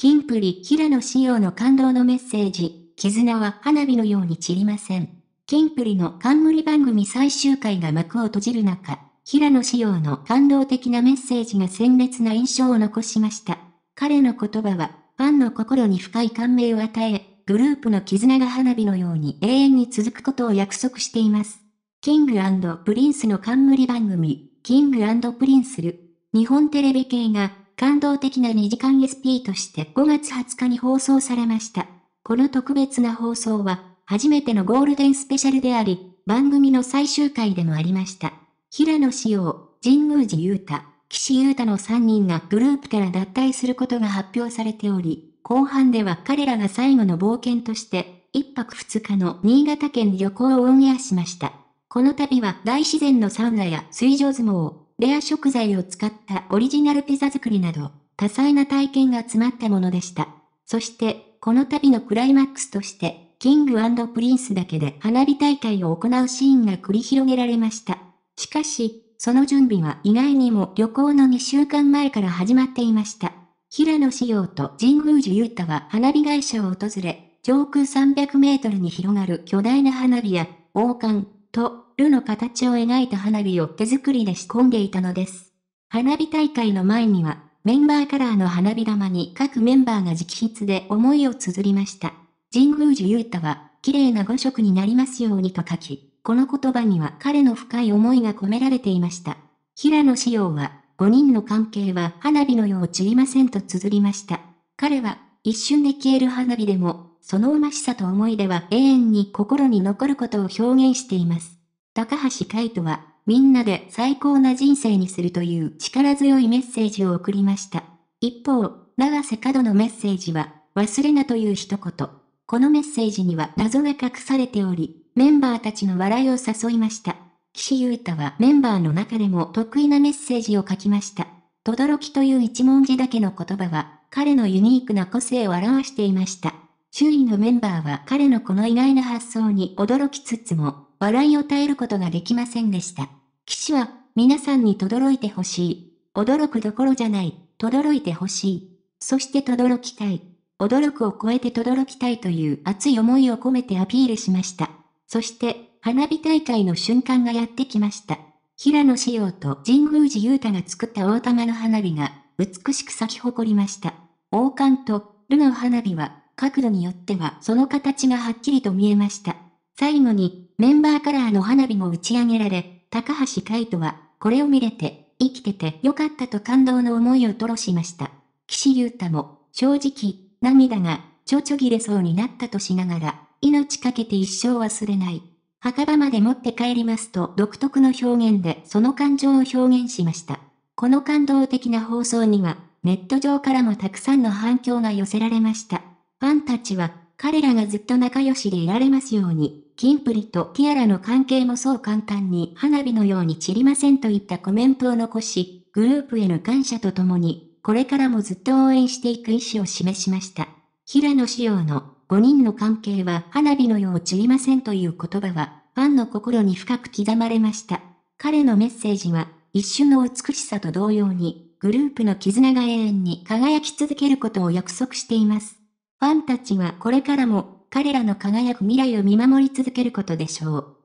キンプリ、ヒラの仕様の感動のメッセージ、絆は花火のように散りません。キンプリの冠番組最終回が幕を閉じる中、ヒラの仕様の感動的なメッセージが鮮烈な印象を残しました。彼の言葉は、ファンの心に深い感銘を与え、グループの絆が花火のように永遠に続くことを約束しています。キングプリンスの冠番組、キングプリンスル、日本テレビ系が感動的な2時間 SP として5月20日に放送されました。この特別な放送は、初めてのゴールデンスペシャルであり、番組の最終回でもありました。平野紫耀、神宮寺勇太、岸優太の3人がグループから脱退することが発表されており、後半では彼らが最後の冒険として、1泊2日の新潟県旅行をオンエアしました。この度は大自然のサウナや水上相撲、レア食材を使ったオリジナルピザ作りなど、多彩な体験が詰まったものでした。そして、この旅のクライマックスとして、キングプリンスだけで花火大会を行うシーンが繰り広げられました。しかし、その準備は意外にも旅行の2週間前から始まっていました。平野仕様と神宮寺優太は花火会社を訪れ、上空300メートルに広がる巨大な花火や、王冠、と、るの形を描いた花火を手作りで仕込んでいたのです。花火大会の前には、メンバーカラーの花火玉に各メンバーが直筆で思いを綴りました。神宮寺雄太は、綺麗な5色になりますようにと書き、この言葉には彼の深い思いが込められていました。平野紫耀は、5人の関係は花火のよう散りませんと綴りました。彼は、一瞬で消える花火でも、そのうましさと思い出は永遠に心に残ることを表現しています。高橋海人は、みんなで最高な人生にするという力強いメッセージを送りました。一方、長瀬角のメッセージは、忘れなという一言。このメッセージには謎が隠されており、メンバーたちの笑いを誘いました。岸優太はメンバーの中でも得意なメッセージを書きました。轟という一文字だけの言葉は、彼のユニークな個性を表していました。周囲のメンバーは彼のこの意外な発想に驚きつつも、笑いを耐えることができませんでした。騎士は、皆さんに轟いてほしい。驚くどころじゃない。轟いてほしい。そして轟きたい。驚くを超えて轟きたいという熱い思いを込めてアピールしました。そして、花火大会の瞬間がやってきました。平野紫耀と神宮寺雄太が作った大玉の花火が、美しく咲き誇りました。王冠と、ルの花火は、角度によってはその形がはっきりと見えました。最後に、メンバーカラーの花火も打ち上げられ、高橋海人は、これを見れて、生きててよかったと感動の思いを吐露しました。岸優太も、正直、涙が、ちょちょぎれそうになったとしながら、命かけて一生忘れない。墓場まで持って帰りますと独特の表現でその感情を表現しました。この感動的な放送には、ネット上からもたくさんの反響が寄せられました。ファンたちは、彼らがずっと仲良しでいられますように、キンプリとティアラの関係もそう簡単に花火のように散りませんといったコメントを残し、グループへの感謝とともに、これからもずっと応援していく意思を示しました。平野仕様の5人の関係は花火のよう散りませんという言葉は、ファンの心に深く刻まれました。彼のメッセージは、一瞬の美しさと同様に、グループの絆が永遠に輝き続けることを約束しています。ファンたちはこれからも彼らの輝く未来を見守り続けることでしょう。